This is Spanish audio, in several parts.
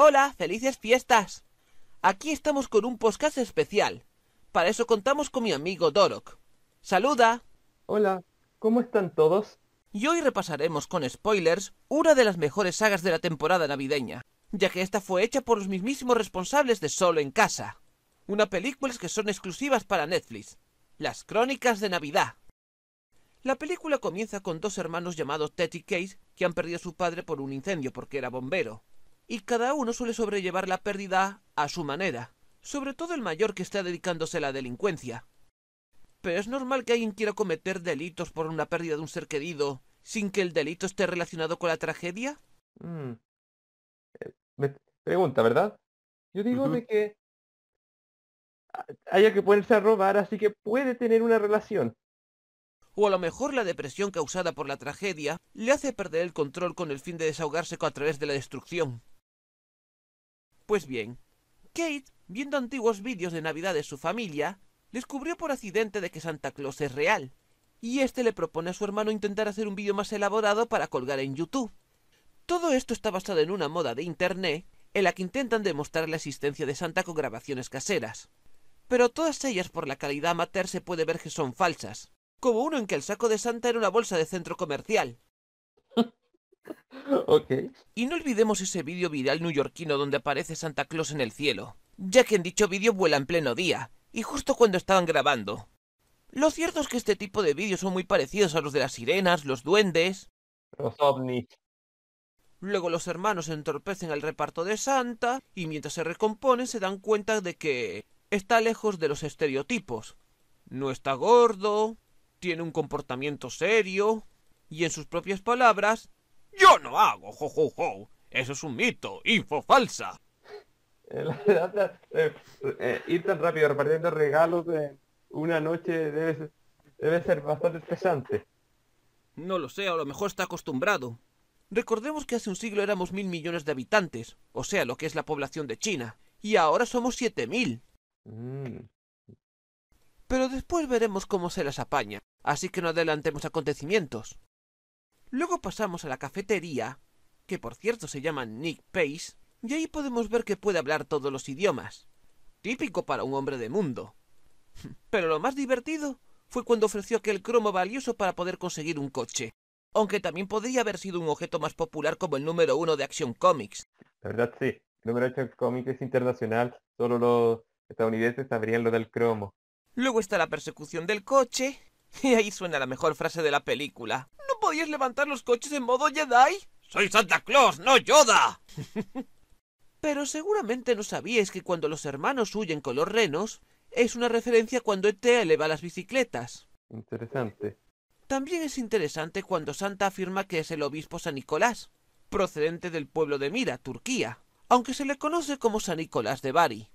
Hola, felices fiestas. Aquí estamos con un podcast especial. Para eso contamos con mi amigo Dorok. Saluda. Hola, ¿cómo están todos? Y hoy repasaremos con spoilers una de las mejores sagas de la temporada navideña, ya que esta fue hecha por los mismísimos responsables de Solo en Casa, una película que son exclusivas para Netflix, Las Crónicas de Navidad. La película comienza con dos hermanos llamados Teddy Case que han perdido a su padre por un incendio porque era bombero, y cada uno suele sobrellevar la pérdida a su manera, sobre todo el mayor que está dedicándose a la delincuencia. Pero es normal que alguien quiera cometer delitos por una pérdida de un ser querido sin que el delito esté relacionado con la tragedia? Mm. Eh, me pregunta, ¿verdad? Yo digo que haya que ponerse a robar, así que puede tener una relación. O a lo mejor la depresión causada por la tragedia le hace perder el control con el fin de desahogarse a través de la destrucción. Pues bien, Kate, viendo antiguos vídeos de Navidad de su familia, descubrió por accidente de que Santa Claus es real, y este le propone a su hermano intentar hacer un vídeo más elaborado para colgar en YouTube. Todo esto está basado en una moda de internet en la que intentan demostrar la existencia de Santa con grabaciones caseras. Pero todas ellas por la calidad amateur se puede ver que son falsas, como uno en que el saco de Santa era una bolsa de centro comercial, Y no olvidemos ese vídeo viral neoyorquino donde aparece Santa Claus en el cielo, ya que en dicho vídeo vuela en pleno día, y justo cuando estaban grabando. Lo cierto es que este tipo de vídeos son muy parecidos a los de las sirenas, los duendes. Los ovnis. Luego los hermanos entorpecen el reparto de Santa, y mientras se recomponen se dan cuenta de que está lejos de los estereotipos. No está gordo, tiene un comportamiento serio, y en sus propias palabras, yo no hago, jo, Eso es un mito, info falsa. Eh, eh, eh, ir tan rápido repartiendo regalos en una noche debe ser, bastante estresante, No lo sé, a lo mejor está acostumbrado. Recordemos que hace un siglo éramos mil millones de habitantes, o sea, lo que es la población de China, y ahora somos siete mil. Mm. Pero después veremos cómo se las apaña, así que no adelantemos acontecimientos. Luego pasamos a la cafetería, que por cierto se llama Nick Pace, y ahí podemos ver que puede hablar todos los idiomas. Típico para un hombre de mundo. Pero lo más divertido fue cuando ofreció aquel cromo valioso para poder conseguir un coche. Aunque también podría haber sido un objeto más popular como el número uno de Action Comics. La verdad sí, el número de Action Comics es internacional, solo los estadounidenses sabrían lo del cromo. Luego está la persecución del coche, y ahí suena la mejor frase de la película podías levantar los coches en modo Jedi? Soy Santa Claus, no Yoda. Pero seguramente no sabíais que cuando los hermanos huyen con los renos, es una referencia cuando Etea eleva las bicicletas. Interesante. También es interesante cuando Santa afirma que es el obispo San Nicolás, procedente del pueblo de Mira, Turquía, aunque se le conoce como San Nicolás de Bari.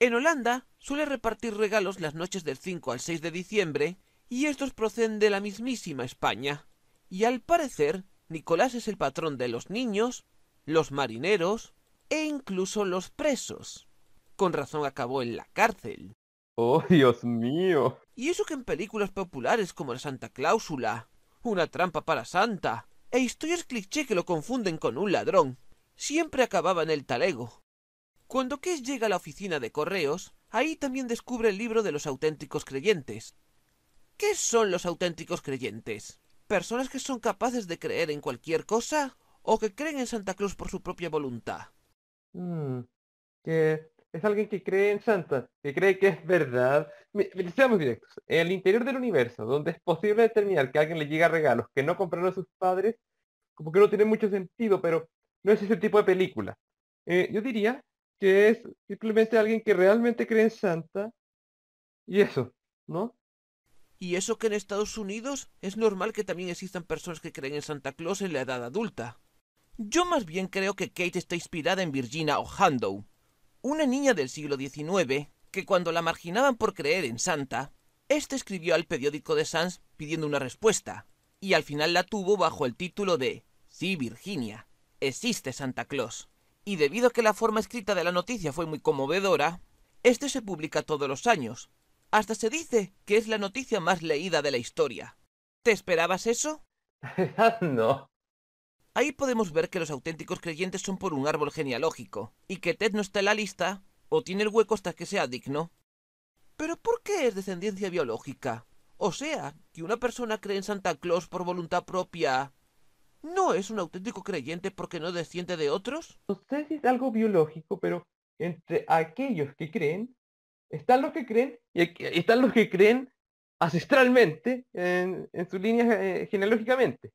En Holanda suele repartir regalos las noches del 5 al 6 de diciembre y estos proceden de la mismísima España. Y al parecer, Nicolás es el patrón de los niños, los marineros e incluso los presos. Con razón acabó en la cárcel. ¡Oh, Dios mío! Y eso que en películas populares como La Santa Cláusula, Una trampa para Santa, e historias cliché que lo confunden con un ladrón, siempre acababa en el talego. Cuando Kes llega a la oficina de correos, ahí también descubre el libro de los auténticos creyentes. ¿Qué son los auténticos creyentes? personas que son capaces de creer en cualquier cosa o que creen en Santa Claus por su propia voluntad. Mm, que es alguien que cree en Santa, que cree que es verdad. Seamos directos, en el interior del universo, donde es posible determinar que alguien le llega regalos que no compraron a sus padres, como que no tiene mucho sentido, pero no es ese tipo de película. Eh, yo diría que es simplemente alguien que realmente cree en Santa y eso, ¿no? Y eso que en Estados Unidos es normal que también existan personas que creen en Santa Claus en la edad adulta. Yo más bien creo que Kate está inspirada en Virginia O'Hando. una niña del siglo XIX que cuando la marginaban por creer en Santa, éste escribió al periódico de Sans pidiendo una respuesta, y al final la tuvo bajo el título de Sí, Virginia, existe Santa Claus. Y debido a que la forma escrita de la noticia fue muy conmovedora, este se publica todos los años, hasta se dice que es la noticia más leída de la historia. ¿Te esperabas eso? no. Ahí podemos ver que los auténticos creyentes son por un árbol genealógico, y que Ted no está en la lista, o tiene el hueco hasta que sea digno. Pero ¿por qué es descendencia biológica? O sea, que una persona cree en Santa Claus por voluntad propia. ¿No es un auténtico creyente porque no desciende de otros? Usted dice es algo biológico, pero entre aquellos que creen, están los que creen, y están los que creen ancestralmente en, en sus líneas eh, genealógicamente.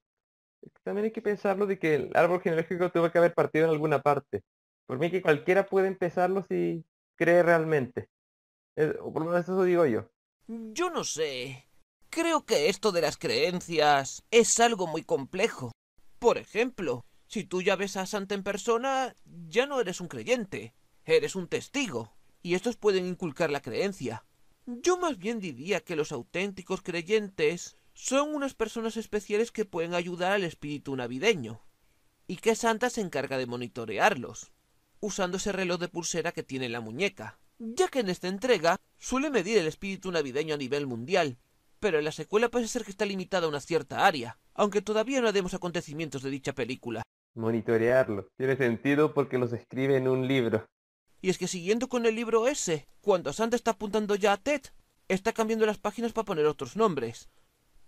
También hay que pensarlo de que el árbol genealógico tuvo que haber partido en alguna parte. Por mí que cualquiera puede empezarlo si cree realmente. o por lo menos eso digo yo. Yo no sé. Creo que esto de las creencias es algo muy complejo. Por ejemplo, si tú ya ves a Santa en persona, ya no eres un creyente, eres un testigo y estos pueden inculcar la creencia. Yo más bien diría que los auténticos creyentes son unas personas especiales que pueden ayudar al espíritu navideño, y que Santa se encarga de monitorearlos, usando ese reloj de pulsera que tiene en la muñeca, ya que en esta entrega suele medir el espíritu navideño a nivel mundial, pero en la secuela parece ser que está limitada a una cierta área, aunque todavía no haremos acontecimientos de dicha película. Monitorearlo. Tiene sentido porque los escribe en un libro. Y es que siguiendo con el libro ese, cuando Santa está apuntando ya a Ted, está cambiando las páginas para poner otros nombres.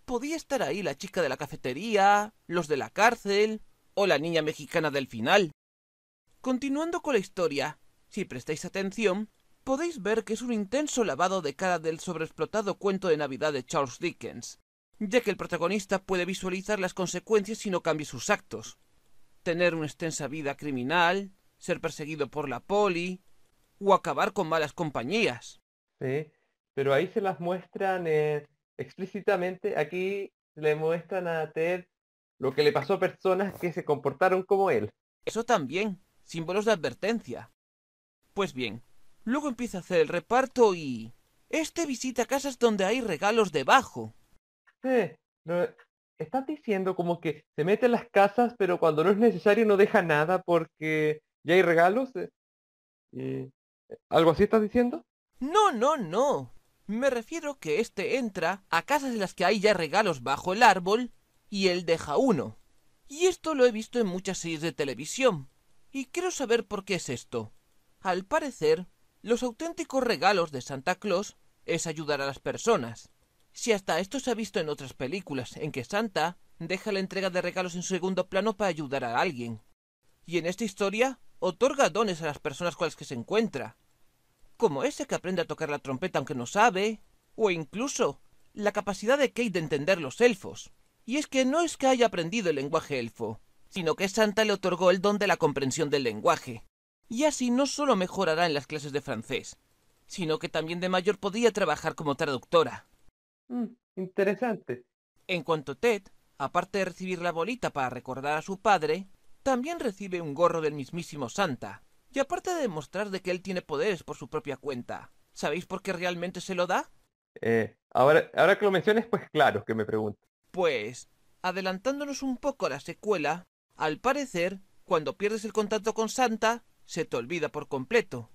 Podía estar ahí la chica de la cafetería, los de la cárcel, o la niña mexicana del final. Continuando con la historia, si prestáis atención, podéis ver que es un intenso lavado de cara del sobreexplotado cuento de Navidad de Charles Dickens, ya que el protagonista puede visualizar las consecuencias si no cambia sus actos. Tener una extensa vida criminal, ser perseguido por la poli o acabar con malas compañías. Sí, pero ahí se las muestran eh, explícitamente, aquí le muestran a Ted lo que le pasó a personas que se comportaron como él. Eso también, símbolos de advertencia. Pues bien, luego empieza a hacer el reparto y... Este visita casas donde hay regalos debajo. Sí, estás diciendo como que se mete en las casas, pero cuando no es necesario no deja nada porque y hay regalos. Eh, y, eh, ¿Algo así estás diciendo? No, no, no. Me refiero que este entra a casas en las que hay ya regalos bajo el árbol y él deja uno. Y esto lo he visto en muchas series de televisión. Y quiero saber por qué es esto. Al parecer, los auténticos regalos de Santa Claus es ayudar a las personas. Si hasta esto se ha visto en otras películas, en que Santa deja la entrega de regalos en segundo plano para ayudar a alguien. Y en esta historia otorga dones a las personas con las que se encuentra, como ese que aprende a tocar la trompeta aunque no sabe, o incluso la capacidad de Kate de entender los elfos. Y es que no es que haya aprendido el lenguaje elfo, sino que Santa le otorgó el don de la comprensión del lenguaje. Y así no solo mejorará en las clases de francés, sino que también de mayor podría trabajar como traductora. Mm, interesante. En cuanto Ted, aparte de recibir la bolita para recordar a su padre, también recibe un gorro del mismísimo Santa. Y aparte de demostrar de que él tiene poderes por su propia cuenta, ¿sabéis por qué realmente se lo da? Eh, ahora, que lo menciones, pues claro que me pregunto. Pues, adelantándonos un poco a la secuela, al parecer, cuando pierdes el contacto con Santa, se te olvida por completo.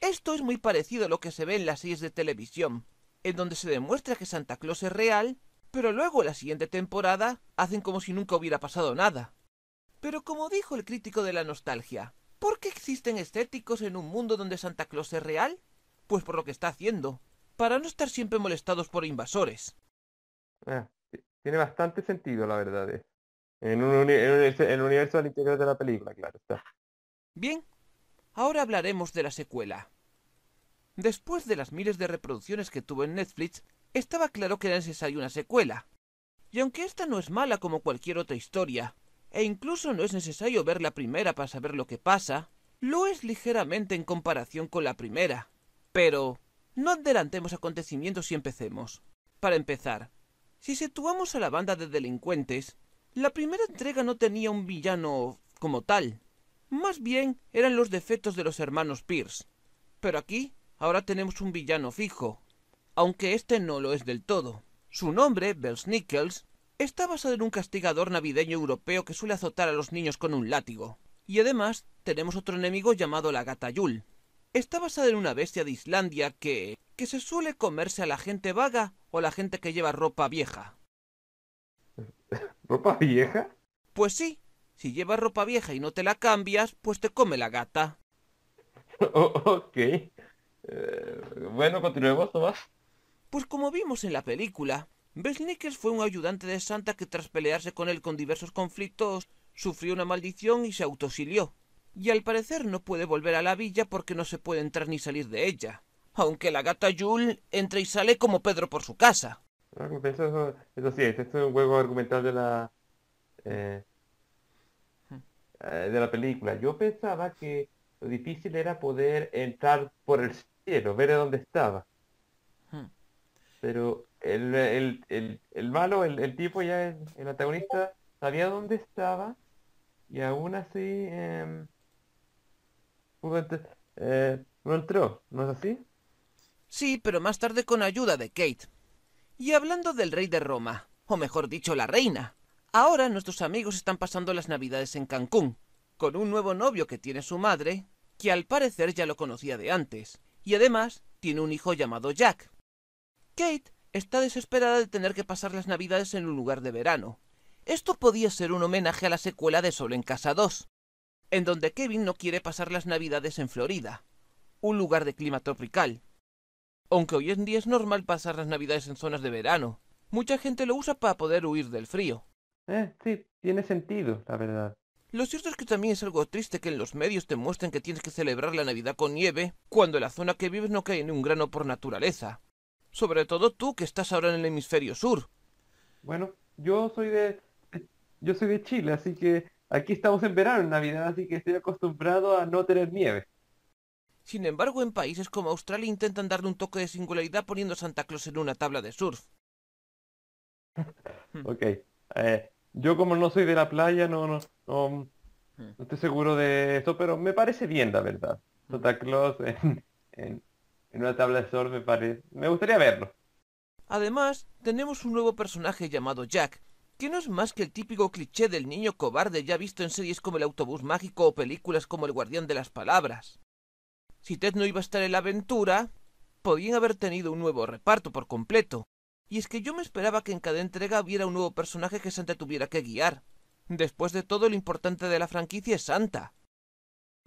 Esto es muy parecido a lo que se ve en las series de televisión, en donde se demuestra que Santa Claus es real, pero luego en la siguiente temporada hacen como si nunca hubiera pasado nada. Pero como dijo el crítico de la nostalgia, ¿por qué existen estéticos en un mundo donde Santa Claus es real? Pues por lo que está haciendo, para no estar siempre molestados por invasores. Ah, tiene bastante sentido, la verdad. Eh. En, el universo al interior de la película, claro está. Bien, ahora hablaremos de la secuela. Después de las miles de reproducciones que tuvo en Netflix, estaba claro que era necesaria una secuela. Y aunque esta no es mala como cualquier otra historia, e incluso no es necesario ver la primera para saber lo que pasa, lo es ligeramente en comparación con la primera. Pero no adelantemos acontecimientos y empecemos. Para empezar, si situamos a la banda de delincuentes, la primera entrega no tenía un villano como tal. Más bien eran los defectos de los hermanos Pierce. Pero aquí, ahora tenemos un villano fijo, aunque este no lo es del todo. Su nombre, Está basado en un castigador navideño europeo que suele azotar a los niños con un látigo. Y además, tenemos otro enemigo llamado la gata Yul. Está basada en una bestia de Islandia que... que se suele comerse a la gente vaga o a la gente que lleva ropa vieja. ¿Ropa vieja? Pues sí, si llevas ropa vieja y no te la cambias, pues te come la gata. Oh, ok. Eh, bueno, continuemos, Tomás. Pues como vimos en la película, Besnickers fue un ayudante de Santa que tras pelearse con él con diversos conflictos, sufrió una maldición y se autosilió. Y al parecer no puede volver a la villa porque no se puede entrar ni salir de ella. Aunque la gata Yul entra y sale como Pedro por su casa. Ah, eso, sí, esto es un juego argumental de la... Eh, eh, de la película. Yo pensaba que lo difícil era poder entrar por el cielo, ver dónde estaba. Hmm. Pero el, malo, el, tipo ya, el, antagonista, sabía dónde estaba y aún así em, eh, no entró, ¿no es así? Sí, pero más tarde con ayuda de Kate. Y hablando del rey de Roma, o mejor dicho, la reina. Ahora nuestros amigos están pasando las navidades en Cancún, con un nuevo novio que tiene su madre, que al parecer ya lo conocía de antes, y además tiene un hijo llamado Jack. Kate está desesperada de tener que pasar las navidades en un lugar de verano. Esto podía ser un homenaje a la secuela de Solo en Casa 2, en donde Kevin no quiere pasar las navidades en Florida, un lugar de clima tropical. Aunque hoy en día es normal pasar las navidades en zonas de verano, mucha gente lo usa para poder huir del frío. Eh, sí, tiene sentido, la verdad. Lo cierto es que también es algo triste que en los medios te muestren que tienes que celebrar la Navidad con nieve, cuando la zona que vives no cae ni un grano por naturaleza. Sobre todo tú que estás ahora en el hemisferio sur. Bueno, yo soy de yo soy de Chile, así que aquí estamos en verano en Navidad, así que estoy acostumbrado a no tener nieve. Sin embargo, en países como Australia intentan darle un toque de singularidad poniendo Santa Claus en una tabla de surf. Hmm. ok. Eh, yo como no soy de la playa, no, no, hmm. no, estoy seguro de eso, pero me parece bien, la verdad. Hmm. Santa Claus en, en una tabla de sol me Me gustaría verlo. Además, tenemos un nuevo personaje llamado Jack, que no es más que el típico cliché del niño cobarde ya visto en series como El autobús mágico o películas como El guardián de las palabras. Si Ted no iba a estar en la aventura, podían haber tenido un nuevo reparto por completo. Y es que yo me esperaba que en cada entrega hubiera un nuevo personaje que Santa tuviera que guiar. Después de todo, lo importante de la franquicia es Santa.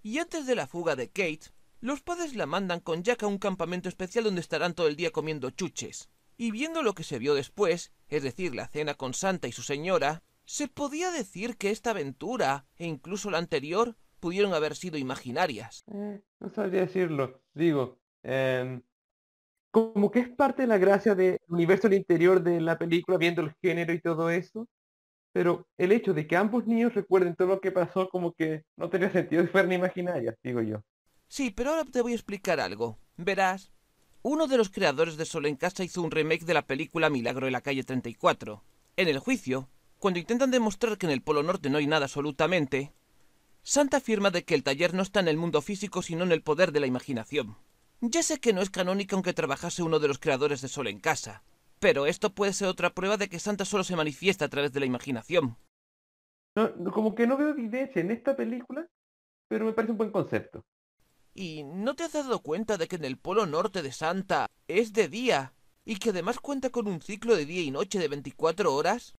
Y antes de la fuga de Kate, los padres la mandan con Jack a un campamento especial donde estarán todo el día comiendo chuches. Y viendo lo que se vio después, es decir, la cena con Santa y su señora, se podía decir que esta aventura, e incluso la anterior, pudieron haber sido imaginarias. Eh, no sabría decirlo. Digo, em, como que es parte de la gracia del universo interior de la película, viendo el género y todo eso. Pero el hecho de que ambos niños recuerden todo lo que pasó, como que no tenía sentido si ni imaginarias, digo yo. Sí, pero ahora te voy a explicar algo. Verás, uno de los creadores de Sol en Casa hizo un remake de la película Milagro en la calle 34. En el juicio, cuando intentan demostrar que en el Polo Norte no hay nada absolutamente, Santa afirma de que el taller no está en el mundo físico sino en el poder de la imaginación. Ya sé que no es canónica aunque trabajase uno de los creadores de Sol en Casa, pero esto puede ser otra prueba de que Santa solo se manifiesta a través de la imaginación. como que no veo evidencia en esta película, pero me parece un buen concepto. ¿Y no te has dado cuenta de que en el polo norte de Santa es de día y que además cuenta con un ciclo de día y noche de 24 horas?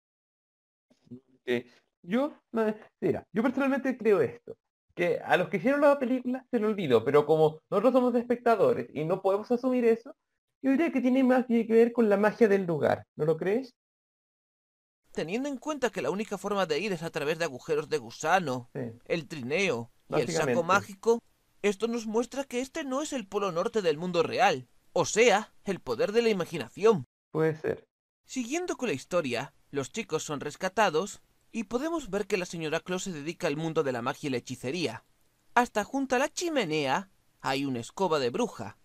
Eh, yo, mira, yo personalmente creo esto, que a los que hicieron la película se lo olvido, pero como nosotros somos espectadores y no podemos asumir eso, yo diría que tiene más que ver con la magia del lugar, ¿no lo crees? Teniendo en cuenta que la única forma de ir es a través de agujeros de gusano, el trineo y el saco mágico, esto nos muestra que este no es el polo norte del mundo real, o sea, el poder de la imaginación. Puede ser. Siguiendo con la historia, los chicos son rescatados y podemos ver que la señora Claus se dedica al mundo de la magia y la hechicería. Hasta junto a la chimenea hay una escoba de bruja.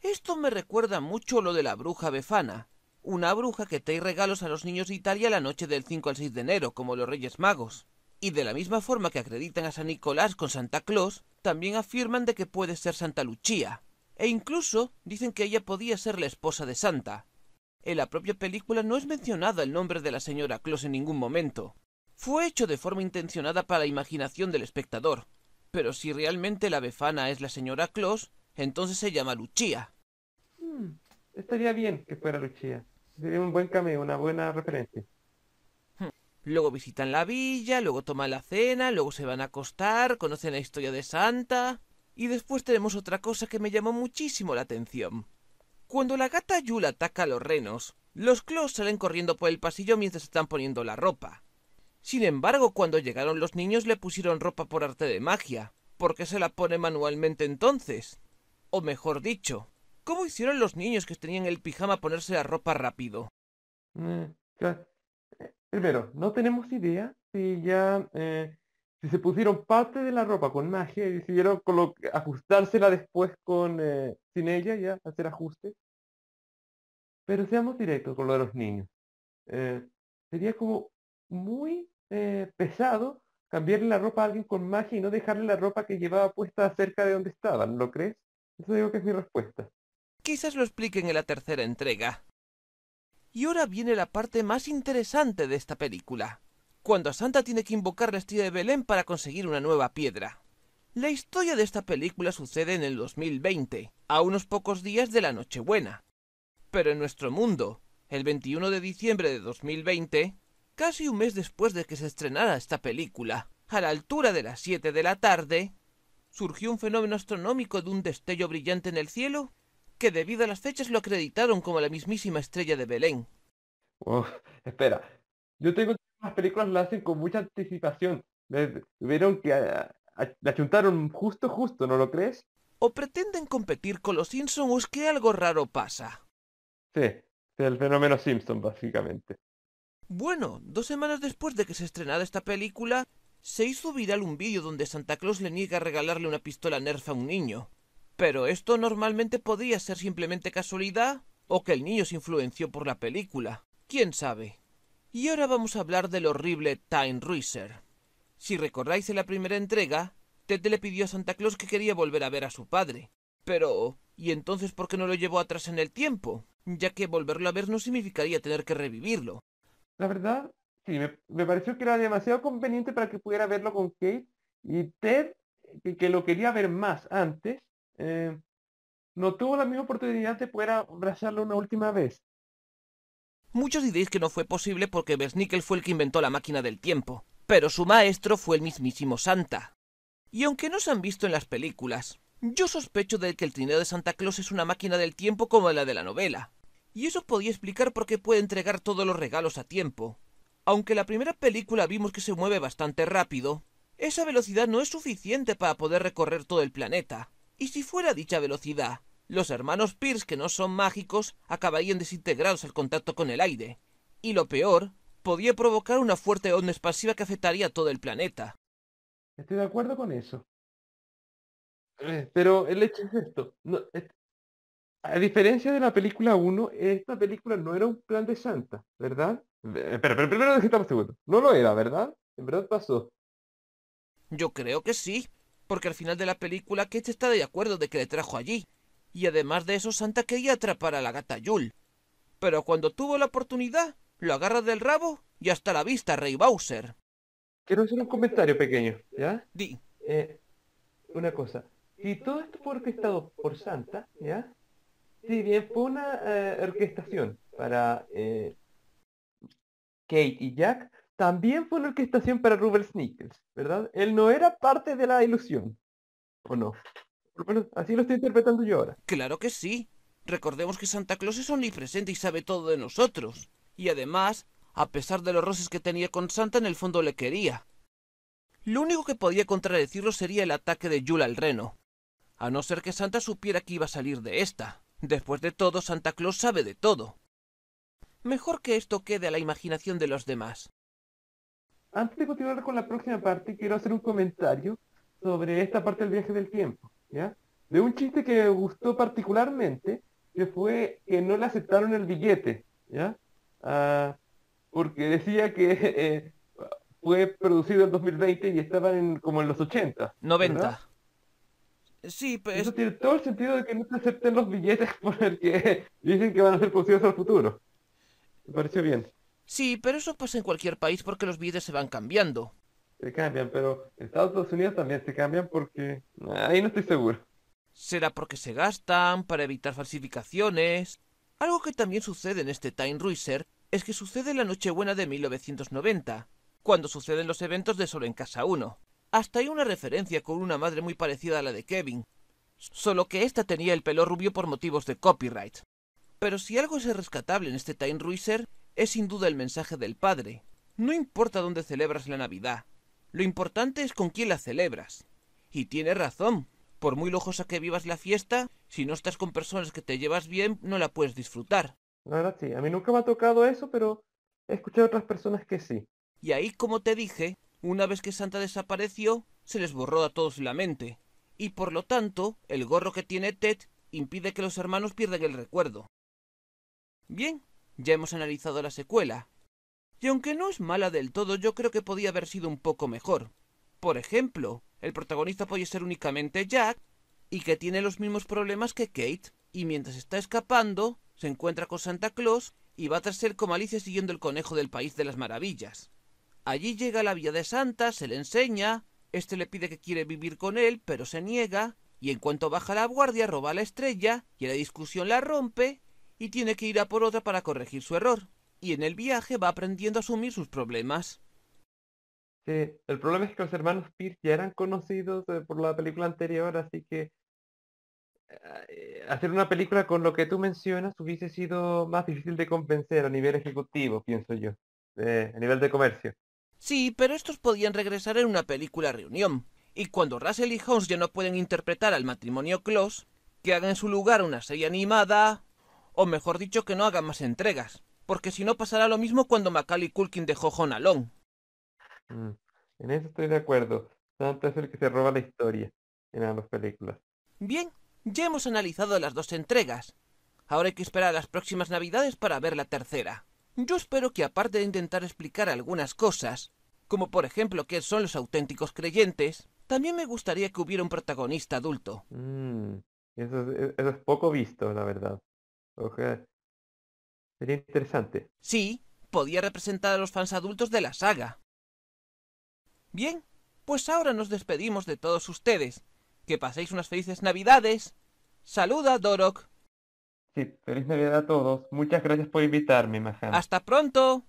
Esto me recuerda mucho lo de la bruja Befana, una bruja que trae regalos a los niños de Italia la noche del 5 al 6 de enero, como los Reyes Magos. Y de la misma forma que acreditan a San Nicolás con Santa Claus, también afirman de que puede ser Santa Lucía, e incluso dicen que ella podía ser la esposa de Santa. En la propia película no es mencionado el nombre de la señora Claus en ningún momento. Fue hecho de forma intencionada para la imaginación del espectador. Pero si realmente la befana es la señora Claus, entonces se llama Lucía. Hmm, estaría bien que fuera Lucía. Sería un buen cameo, una buena referencia. Luego visitan la villa, luego toman la cena, luego se van a acostar, conocen la historia de Santa. Y después tenemos otra cosa que me llamó muchísimo la atención. Cuando la gata Yula ataca a los renos, los Claws salen corriendo por el pasillo mientras están poniendo la ropa. Sin embargo, cuando llegaron los niños le pusieron ropa por arte de magia. ¿Por qué se la pone manualmente entonces? O mejor dicho, ¿cómo hicieron los niños que tenían el pijama ponerse la ropa rápido? Mm, Primero, no tenemos idea si ya eh, si se pusieron parte de la ropa con magia y decidieron ajustársela después con eh, sin ella, ya hacer ajustes. Pero seamos directos con lo de los niños. Eh, sería como muy eh, pesado cambiarle la ropa a alguien con magia y no dejarle la ropa que llevaba puesta cerca de donde estaban, ¿lo crees? Eso digo que es mi respuesta. Quizás lo expliquen en la tercera entrega. Y ahora viene la parte más interesante de esta película, cuando Santa tiene que invocar la estrella de Belén para conseguir una nueva piedra. La historia de esta película sucede en el 2020, a unos pocos días de la Nochebuena. Pero en nuestro mundo, el 21 de diciembre de 2020, casi un mes después de que se estrenara esta película, a la altura de las 7 de la tarde, surgió un fenómeno astronómico de un destello brillante en el cielo que debido a las fechas lo acreditaron como la mismísima estrella de Belén. espera, yo tengo que las películas las hacen con mucha anticipación. Vieron que ah, ah, justo, justo, ¿no lo crees? O pretenden competir con los Simpsons o es que algo raro pasa. Sí, el fenómeno Simpson, básicamente. Bueno, dos semanas después de que se estrenara esta película, se hizo viral un vídeo donde Santa Claus le niega a regalarle una pistola Nerf a un niño. Pero esto normalmente podría ser simplemente casualidad o que el niño se influenció por la película. ¿Quién sabe? Y ahora vamos a hablar del horrible Time Racer. Si recordáis en la primera entrega, Ted le pidió a Santa Claus que quería volver a ver a su padre. Pero... ¿Y entonces por qué no lo llevó atrás en el tiempo? Ya que volverlo a ver no significaría tener que revivirlo. La verdad, sí, me, pareció que era demasiado conveniente para que pudiera verlo con Kate. Y Ted, que lo quería ver más antes, eh, no tuvo la misma oportunidad de poder abrazarlo una última vez. Muchos diréis que no fue posible porque Bersnickel fue el que inventó la máquina del tiempo, pero su maestro fue el mismísimo Santa. Y aunque no se han visto en las películas, yo sospecho de que el trineo de Santa Claus es una máquina del tiempo como la de la novela. Y eso podía explicar por qué puede entregar todos los regalos a tiempo. Aunque en la primera película vimos que se mueve bastante rápido, esa velocidad no es suficiente para poder recorrer todo el planeta. ¿Y si fuera dicha velocidad? Los hermanos Pierce, que no son mágicos, acabarían desintegrados al contacto con el aire. Y lo peor, podía provocar una fuerte onda expansiva que afectaría a todo el planeta. Estoy de acuerdo con eso. Eh, pero el hecho es esto. A diferencia de la película 1, esta película no era un plan de Santa, ¿verdad? Eh, pero, pero primero necesitamos segundo. No lo era, ¿verdad? En verdad pasó. Yo creo que sí porque al final de la película Kate está de acuerdo de que le trajo allí, y además de eso Santa quería atrapar a la gata Yul. Pero cuando tuvo la oportunidad, lo agarra del rabo y hasta la vista, Rey Bowser. Quiero hacer un comentario pequeño, ¿ya? Di. Eh, una cosa. Si todo esto fue orquestado por Santa, ¿ya? Si bien fue una eh, orquestación para eh, Kate y Jack, también fue una orquestación para Rubel Snickers, ¿verdad? Él no era parte de la ilusión, ¿o no? Por lo menos así lo estoy interpretando yo ahora. Claro que sí. Recordemos que Santa Claus es omnipresente y sabe todo de nosotros. Y además, a pesar de los roces que tenía con Santa, en el fondo le quería. Lo único que podía contradecirlo sería el ataque de Yula al reno. A no ser que Santa supiera que iba a salir de esta. Después de todo, Santa Claus sabe de todo. Mejor que esto quede a la imaginación de los demás. Antes de continuar con la próxima parte, quiero hacer un comentario sobre esta parte del viaje del tiempo, ¿ya? De un chiste que me gustó particularmente, que fue que no le aceptaron el billete, ¿ya? Ah, porque decía que eh, fue producido en 2020 y estaban en, como en los 80. 90. Sí, pues, Eso tiene todo el sentido de que no se acepten los billetes que dicen que van a ser producidos al futuro. Me pareció bien. Sí, pero eso pasa en cualquier país porque los billetes se van cambiando. Se cambian, pero en Estados Unidos también se cambian porque... Ahí no estoy seguro. Será porque se gastan, para evitar falsificaciones... Algo que también sucede en este Time Ruiser es que sucede la Nochebuena de 1990, cuando suceden los eventos de Solo en Casa 1. Hasta hay una referencia con una madre muy parecida a la de Kevin, solo que ésta tenía el pelo rubio por motivos de copyright. Pero si algo es rescatable en este Time Ruiser es sin duda el mensaje del Padre. No importa dónde celebras la Navidad, lo importante es con quién la celebras. Y tiene razón, por muy lujosa que vivas la fiesta, si no estás con personas que te llevas bien, no la puedes disfrutar. La verdad sí, a mí nunca me ha tocado eso, pero escuché a otras personas que sí. Y ahí, como te dije, una vez que Santa desapareció, se les borró a todos la mente. Y por lo tanto, el gorro que tiene Ted impide que los hermanos pierdan el recuerdo. Bien, ya hemos analizado la secuela. Y aunque no es mala del todo, yo creo que podía haber sido un poco mejor. Por ejemplo, el protagonista puede ser únicamente Jack, y que tiene los mismos problemas que Kate, y mientras está escapando, se encuentra con Santa Claus y va tras él como Alicia siguiendo el conejo del País de las Maravillas. Allí llega a la vía de Santa, se le enseña, este le pide que quiere vivir con él, pero se niega, y en cuanto baja la guardia roba la estrella, y la discusión la rompe, y tiene que ir a por otra para corregir su error, y en el viaje va aprendiendo a asumir sus problemas. Sí, el problema es que los hermanos Pierce ya eran conocidos eh, por la película anterior, así que eh, hacer una película con lo que tú mencionas hubiese sido más difícil de convencer a nivel ejecutivo, pienso yo, a nivel de comercio. Sí, pero estos podían regresar en una película reunión. Y cuando Russell y Holmes ya no pueden interpretar al matrimonio Close, que hagan en su lugar una serie animada o mejor dicho que no haga más entregas, porque si no pasará lo mismo cuando Macaulay Culkin dejó alone mm, en eso estoy de acuerdo. Tanto es el que se roba la historia en ambas películas. Bien, ya hemos analizado las dos entregas. Ahora hay que esperar a las próximas navidades para ver la tercera. Yo espero que aparte de intentar explicar algunas cosas, como por ejemplo qué son los auténticos creyentes, también me gustaría que hubiera un protagonista adulto. Mm, eso es poco visto, la verdad. Ojalá. Sería interesante. Sí, podía representar a los fans adultos de la saga. Bien, pues ahora nos despedimos de todos ustedes. Que paséis unas felices navidades. Saluda, Dorok. Sí, feliz navidad a todos. Muchas gracias por invitarme, Mahan. Hasta pronto.